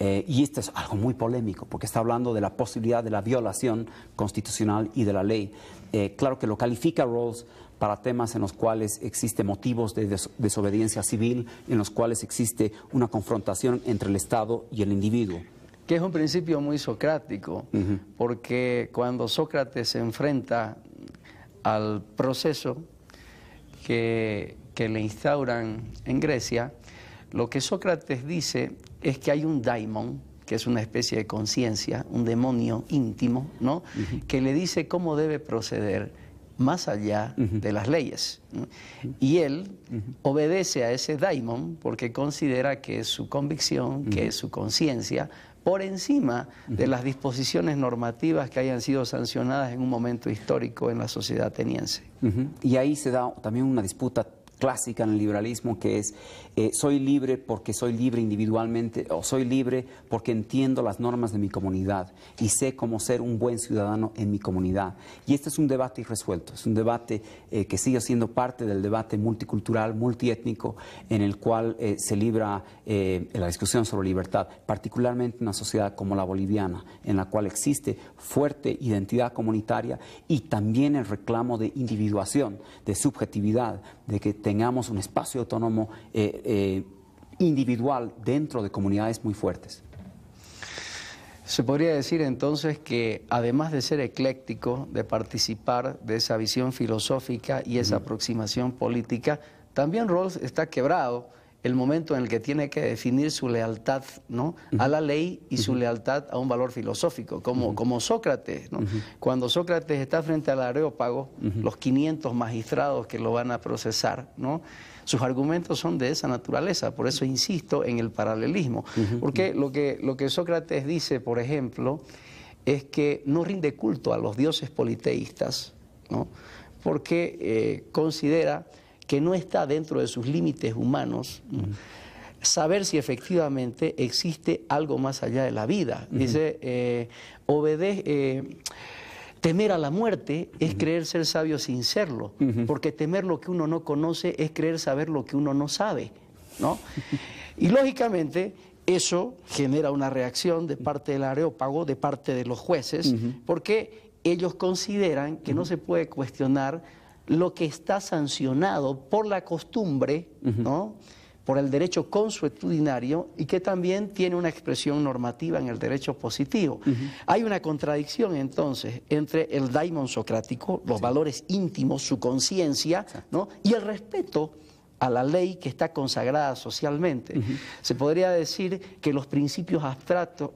Eh, y esto es algo muy polémico, porque está hablando de la posibilidad de la violación constitucional y de la ley. Eh, claro que lo califica Rawls para temas en los cuales existen motivos de desobediencia civil, en los cuales existe una confrontación entre el Estado y el individuo que es un principio muy socrático, porque cuando Sócrates se enfrenta al proceso que, le instauran en Grecia, lo que Sócrates dice es que hay un daimon, que es una especie de conciencia, un demonio íntimo, ¿no? que le dice cómo debe proceder más allá de las leyes. Y él obedece a ese daimon porque considera que es su convicción, que es su conciencia, por encima de las disposiciones normativas que hayan sido sancionadas en un momento histórico en la sociedad ateniense. Y ahí se da también una disputa clásica en el liberalismo, que es eh, soy libre porque soy libre individualmente o soy libre porque entiendo las normas de mi comunidad y sé cómo ser un buen ciudadano en mi comunidad. Y este es un debate irresuelto, es un debate eh, que sigue siendo parte del debate multicultural, multietnico, en el cual eh, se libra la discusión sobre libertad, particularmente en una sociedad como la boliviana, en la cual existe fuerte identidad comunitaria y también el reclamo de individuación, de subjetividad, de que tengamos un espacio autónomo eh, individual dentro de comunidades muy fuertes. Se podría decir entonces que además de ser ecléctico, de participar de esa visión filosófica y esa aproximación política, también Rawls está quebrado el momento en el que tiene que definir su lealtad ¿no? a la ley y su lealtad a un valor filosófico, como, Sócrates. Cuando Sócrates está frente al Areópago, los 500 magistrados que lo van a procesar, ¿no? sus argumentos son de esa naturaleza, por eso insisto en el paralelismo. Porque lo que, lo que Sócrates dice, por ejemplo, es que no rinde culto a los dioses politeístas, ¿no? porque eh, considera que no está dentro de sus límites humanos, saber si efectivamente existe algo más allá de la vida. Dice, eh, obedece... Eh, temer a la muerte es creer ser sabio sin serlo, porque temer lo que uno no conoce es creer saber lo que uno no sabe, ¿no? y lógicamente eso genera una reacción de parte del areópago, de parte de los jueces, porque ellos consideran que no se puede cuestionar lo que está sancionado por la costumbre, ¿no? por el derecho consuetudinario y que también tiene una expresión normativa en el derecho positivo. Hay una contradicción entonces entre el daimon socrático, los valores íntimos, su conciencia, ¿no? y el respeto a la ley que está consagrada socialmente. Se podría decir que los principios abstractos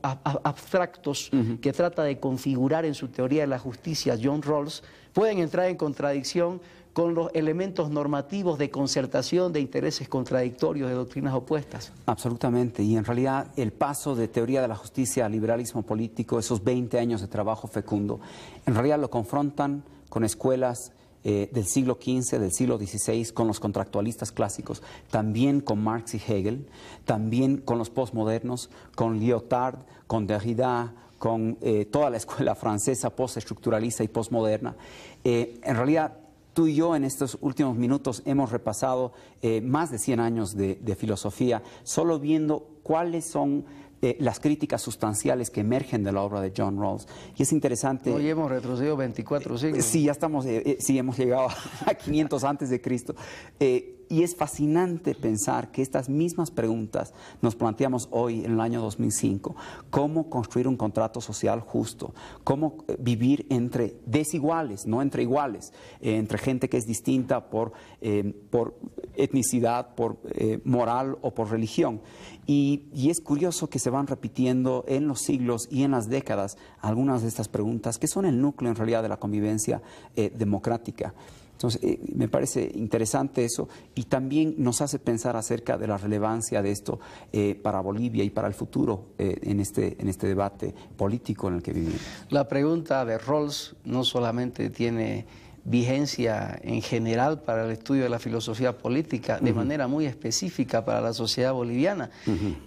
que trata de configurar en su teoría de la justicia John Rawls pueden entrar en contradicción con los elementos normativos de concertación de intereses contradictorios, de doctrinas opuestas. Absolutamente. Y en realidad el paso de teoría de la justicia al liberalismo político, esos 20 años de trabajo fecundo, en realidad lo confrontan con escuelas eh, del siglo XV, del siglo XVI, con los contractualistas clásicos, también con Marx y Hegel, también con los postmodernos, con Lyotard, con Derrida, con eh, toda la escuela francesa postestructuralista y postmoderna. Eh, en realidad, tú y yo en estos últimos minutos hemos repasado más de 100 años de, de filosofía, solo viendo cuáles son las críticas sustanciales que emergen de la obra de John Rawls. Y es interesante... Hoy hemos retrocedido 24 eh, siglos. sí, ya estamos, eh, eh, sí, hemos llegado a 500 antes de Cristo. Y es fascinante pensar que estas mismas preguntas nos planteamos hoy en el año 2005. ¿Cómo construir un contrato social justo? ¿Cómo eh, vivir entre desiguales, no entre iguales, eh, entre gente que es distinta por, eh, por etnicidad, por moral o por religión? Y, es curioso que se van repitiendo en los siglos y en las décadas algunas de estas preguntas que son el núcleo en realidad de la convivencia democrática. Entonces, eh, me parece interesante eso y también nos hace pensar acerca de la relevancia de esto eh, para Bolivia y para el futuro eh, en, este, en este debate político en el que vivimos. La pregunta de Rawls no solamente tiene vigencia en general para el estudio de la filosofía política, de manera muy específica para la sociedad boliviana.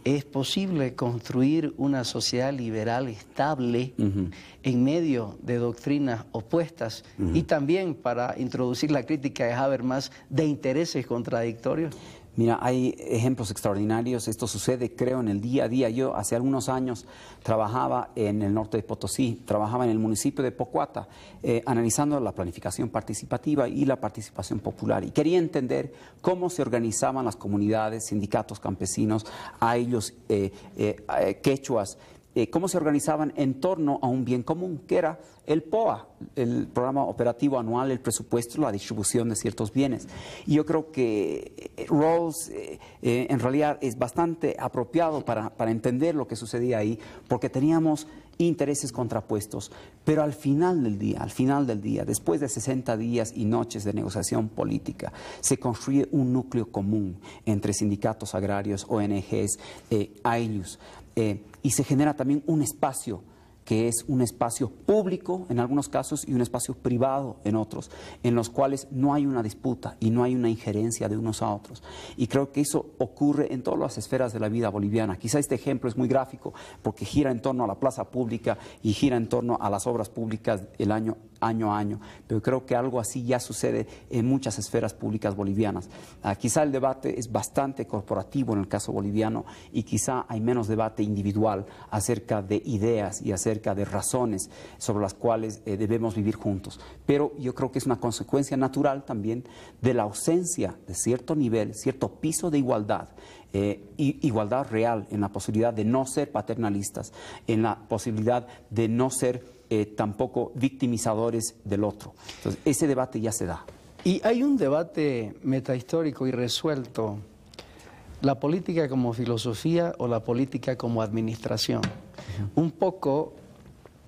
Es posible construir una sociedad liberal estable en medio de doctrinas opuestas y también para introducir la crítica de Habermas de intereses contradictorios. Mira, hay ejemplos extraordinarios. Esto sucede, creo, en el día a día. Yo hace algunos años trabajaba en el norte de Potosí, trabajaba en el municipio de Pocuata, eh, analizando la planificación participativa y la participación popular. Y quería entender cómo se organizaban las comunidades, sindicatos campesinos, a ellos eh, eh, quechuas eh, cómo se organizaban en torno a un bien común, que era el POA, el programa operativo anual, el presupuesto, la distribución de ciertos bienes. Y yo creo que eh, Rawls eh, en realidad es bastante apropiado para, entender lo que sucedía ahí, porque teníamos intereses contrapuestos, pero al final del día, al final del día, después de 60 días y noches de negociación política, se construye un núcleo común entre sindicatos agrarios, ONGs, eh, AILUS, eh, y se genera también un espacio que es un espacio público en algunos casos y un espacio privado en otros, en los cuales no hay una disputa y no hay una injerencia de unos a otros. Y creo que eso ocurre en todas las esferas de la vida boliviana. Quizá este ejemplo es muy gráfico porque gira en torno a la plaza pública y gira en torno a las obras públicas el año año a año, pero creo que algo así ya sucede en muchas esferas públicas bolivianas. Ah, quizá el debate es bastante corporativo en el caso boliviano y quizá hay menos debate individual acerca de ideas y acerca de razones sobre las cuales eh, debemos vivir juntos. Pero yo creo que es una consecuencia natural también de la ausencia de cierto nivel, cierto piso de igualdad eh, igualdad real, en la posibilidad de no ser paternalistas, en la posibilidad de no ser eh, tampoco victimizadores del otro. Entonces, ese debate ya se da. Y hay un debate metahistórico y resuelto, la política como filosofía o la política como administración. Un poco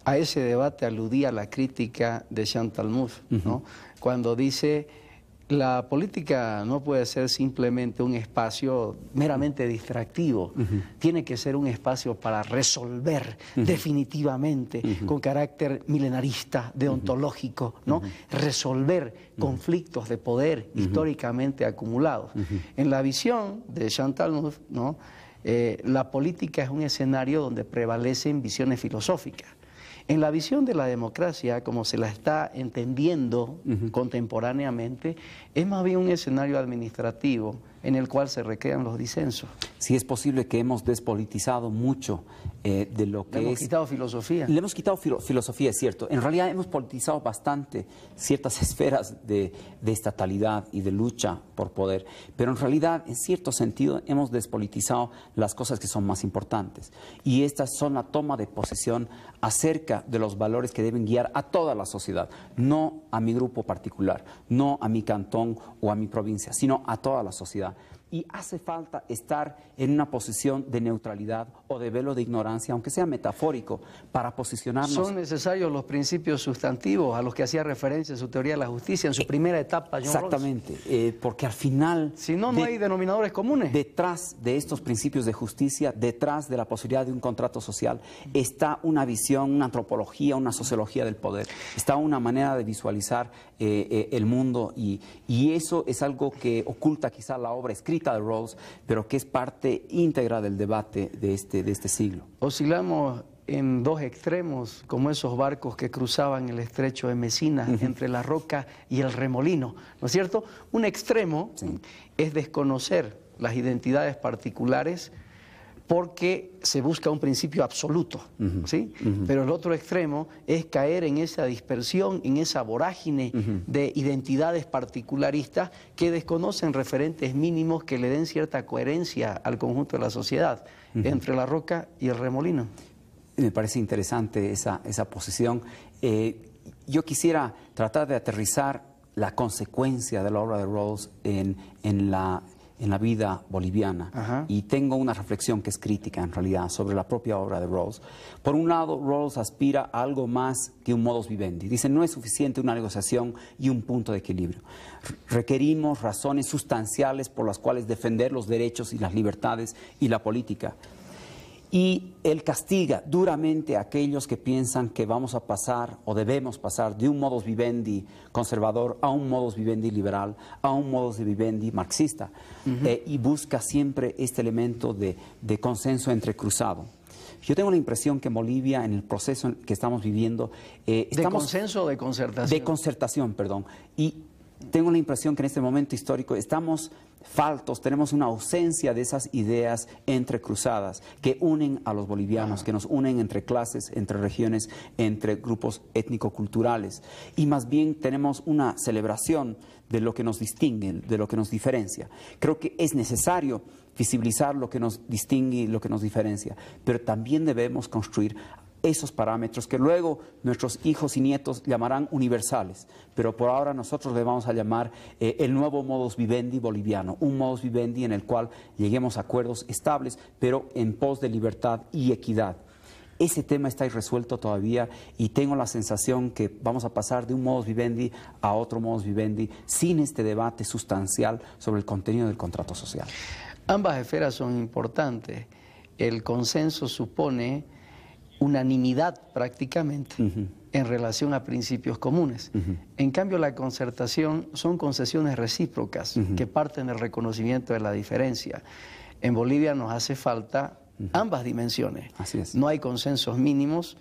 a ese debate aludía la crítica de Chantal Mouffe, ¿no? cuando dice la política no puede ser simplemente un espacio meramente distractivo, tiene que ser un espacio para resolver definitivamente, con carácter milenarista, deontológico, ¿no? Resolver conflictos de poder históricamente acumulados. En la visión de Chantal Mouffe, eh, la política es un escenario donde prevalecen visiones filosóficas. En la visión de la democracia, como se la está entendiendo contemporáneamente, es más bien un escenario administrativo en el cual se recrean los disensos. Si es posible que hemos despolitizado mucho eh, de lo que le hemos quitado filosofía. Le hemos quitado filosofía, es cierto. En realidad hemos politizado bastante ciertas esferas de, de, estatalidad y de lucha por poder, pero en realidad, en cierto sentido, hemos despolitizado las cosas que son más importantes. Y estas son la toma de posesión acerca de los valores que deben guiar a toda la sociedad, no a mi grupo particular, no a mi cantón o a mi provincia, sino a toda la sociedad y hace falta estar en una posición de neutralidad o de velo de ignorancia, aunque sea metafórico, para posicionarnos. Son necesarios los principios sustantivos a los que hacía referencia en su teoría de la justicia en su eh, primera etapa. John exactamente, eh, porque al final... Si no, no hay denominadores comunes. Detrás de estos principios de justicia, detrás de la posibilidad de un contrato social, está una visión, una antropología, una sociología del poder, está una manera de visualizar eh, el mundo y, y eso es algo que oculta quizá la obra escrita de pero que es parte íntegra del debate de este, de este siglo. Oscilamos en dos extremos, como esos barcos que cruzaban el estrecho de Mesina, entre la roca y el remolino, ¿no es cierto? Un extremo es desconocer las identidades particulares porque se busca un principio absoluto, ¿sí? Pero el otro extremo es caer en esa dispersión, en esa vorágine de identidades particularistas que desconocen referentes mínimos que le den cierta coherencia al conjunto de la sociedad, entre la roca y el remolino. Me parece interesante esa, esa posición. Eh, yo quisiera tratar de aterrizar la consecuencia de la obra de Rawls en, en la en la vida boliviana. Y tengo una reflexión que es crítica en realidad sobre la propia obra de Rawls. Por un lado, Rawls aspira a algo más que un modus vivendi. Dice, no es suficiente una negociación y un punto de equilibrio. Requerimos razones sustanciales por las cuales defender los derechos y las libertades y la política. Y Él castiga duramente a aquellos que piensan que vamos a pasar o debemos pasar de un modus vivendi conservador a un modus vivendi liberal, a un modus vivendi marxista. Eh, y busca siempre este elemento de, de consenso entre cruzado. Yo tengo la impresión que en Bolivia, en el proceso que estamos viviendo... Eh, estamos, ¿De consenso o de concertación? De concertación, perdón. Y tengo la impresión que en este momento histórico estamos faltos, tenemos una ausencia de esas ideas entre cruzadas que unen a los bolivianos, que nos unen entre clases, entre regiones, entre grupos étnico-culturales. Y más bien tenemos una celebración de lo que nos distingue, de lo que nos diferencia. Creo que es necesario visibilizar lo que nos distingue y lo que nos diferencia, pero también debemos construir esos parámetros que luego nuestros hijos y nietos llamarán universales, pero por ahora nosotros le vamos a llamar eh, el nuevo modus vivendi boliviano, un modus vivendi en el cual lleguemos a acuerdos estables, pero en pos de libertad y equidad. Ese tema está irresuelto todavía y tengo la sensación que vamos a pasar de un modus vivendi a otro modus vivendi sin este debate sustancial sobre el contenido del contrato social. Ambas esferas son importantes. El consenso supone unanimidad prácticamente en relación a principios comunes. En cambio, la concertación son concesiones recíprocas que parten del reconocimiento de la diferencia. En Bolivia nos hace falta ambas dimensiones. No hay consensos mínimos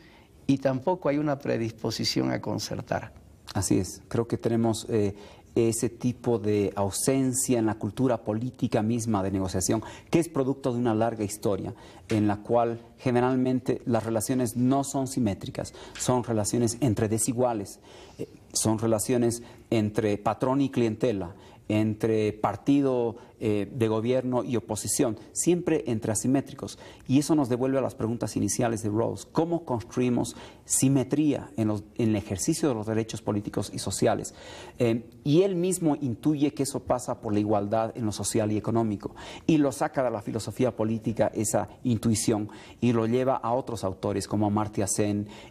y tampoco hay una predisposición a concertar. Así es, creo que tenemos eh, ese tipo de ausencia en la cultura política misma de negociación, que es producto de una larga historia en la cual generalmente las relaciones no son simétricas, son relaciones entre desiguales, eh, son relaciones entre patrón y clientela, entre partido eh, de gobierno y oposición, siempre entre asimétricos. Y eso nos devuelve a las preguntas iniciales de Rawls. ¿Cómo construimos simetría en, el ejercicio de los derechos políticos y sociales? Eh, y él mismo intuye que eso pasa por la igualdad en lo social y económico. Y lo saca de la filosofía política esa intuición y lo lleva a otros autores como Amartya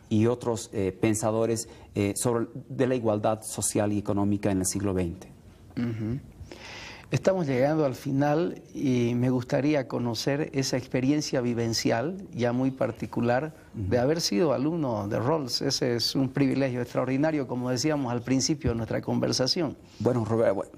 y otros eh, pensadores sobre, de la igualdad social y económica en el siglo XX. Estamos llegando al final y me gustaría conocer esa experiencia vivencial, ya muy particular, de haber sido alumno de Rolls. Ese es un privilegio extraordinario, como decíamos al principio de nuestra conversación. Bueno,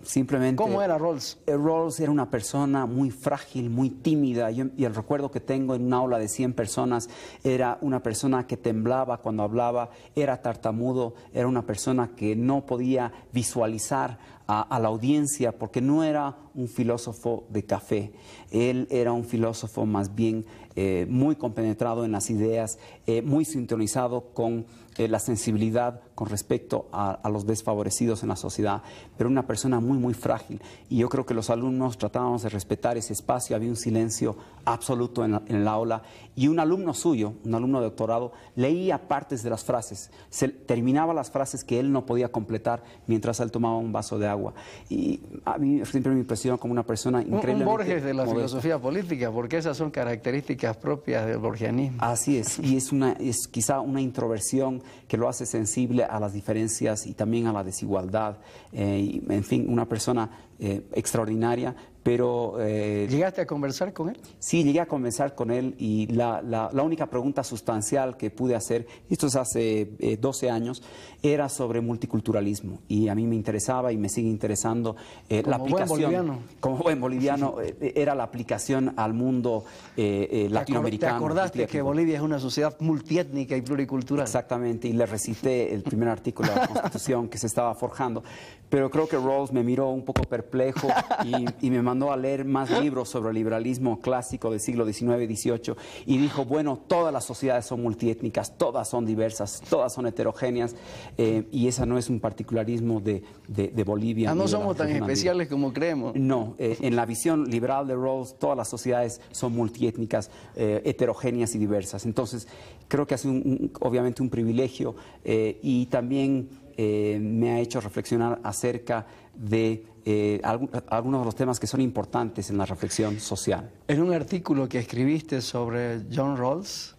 simplemente... ¿Cómo era Rolls? Eh, Rolls era una persona muy frágil, muy tímida, y el recuerdo que tengo en una aula de 100 personas, era una persona que temblaba cuando hablaba, era tartamudo, era una persona que no podía visualizar a, la audiencia porque no era un filósofo de café, él era un filósofo más bien eh, muy compenetrado en las ideas, eh, muy sintonizado con eh, la sensibilidad con respecto a, los desfavorecidos en la sociedad, pero una persona muy, muy frágil. Y yo creo que los alumnos tratábamos de respetar ese espacio, había un silencio absoluto en, la, el aula. Y un alumno suyo, un alumno de doctorado, leía partes de las frases, Se, terminaba las frases que él no podía completar mientras él tomaba un vaso de agua. Y a mí siempre me impresionó como una persona increíble. Un Borges de la filosofía política, porque esas son características propias del borgianismo. Así es, y es, una, es quizá una introversión que lo hace sensible a las diferencias y también a la desigualdad. Eh, en fin, una persona eh, extraordinaria eh, ¿Llegaste a conversar con él? Sí, llegué a conversar con él y la, única pregunta sustancial que pude hacer, esto es hace 12 eh, años, era sobre multiculturalismo. Y a mí me interesaba y me sigue interesando eh, la aplicación. Buen boliviano. Como buen boliviano, era la aplicación al mundo latinoamericano. ¿Te acordaste que Bolivia es una sociedad multiétnica y pluricultural? Exactamente, y le recité el primer artículo de la Constitución que se estaba forjando. Pero creo que Rawls me miró un poco perplejo y, y me mandó mandó a leer más libros sobre el liberalismo clásico del siglo XIX y XVIII y dijo, bueno, todas las sociedades son multiétnicas, todas son diversas, todas son heterogéneas eh, y esa no es un particularismo de, de, Bolivia. Ah, no somos tan especiales como creemos. No, eh, en la visión liberal de Rawls, todas las sociedades son multietnicas, eh, heterogéneas y diversas. Entonces, creo que ha un, obviamente un privilegio y también me ha hecho reflexionar acerca de eh, algunos de los temas que son importantes en la reflexión social. En un artículo que escribiste sobre John Rawls,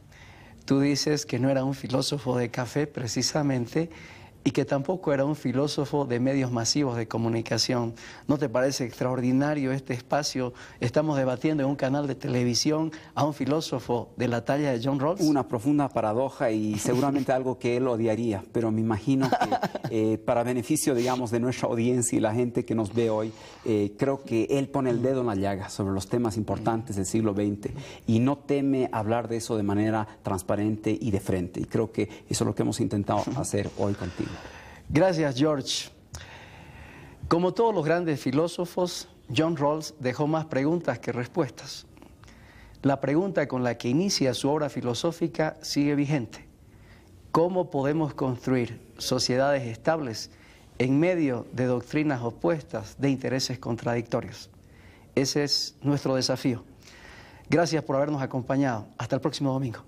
tú dices que no era un filósofo de café precisamente, y que tampoco era un filósofo de medios masivos de comunicación. ¿No te parece extraordinario este espacio? Estamos debatiendo en un canal de televisión a un filósofo de la talla de John Rawls. Una profunda paradoja y seguramente algo que él odiaría, pero me imagino que eh, para beneficio, digamos, de nuestra audiencia y la gente que nos ve hoy, eh, creo que él pone el dedo en la llaga sobre los temas importantes del siglo XX y no teme hablar de eso de manera transparente y de frente. Y creo que eso es lo que hemos intentado hacer hoy contigo. Gracias, George. Como todos los grandes filósofos, John Rawls dejó más preguntas que respuestas. La pregunta con la que inicia su obra filosófica sigue vigente. ¿Cómo podemos construir sociedades estables en medio de doctrinas opuestas, de intereses contradictorios? Ese es nuestro desafío. Gracias por habernos acompañado. Hasta el próximo domingo.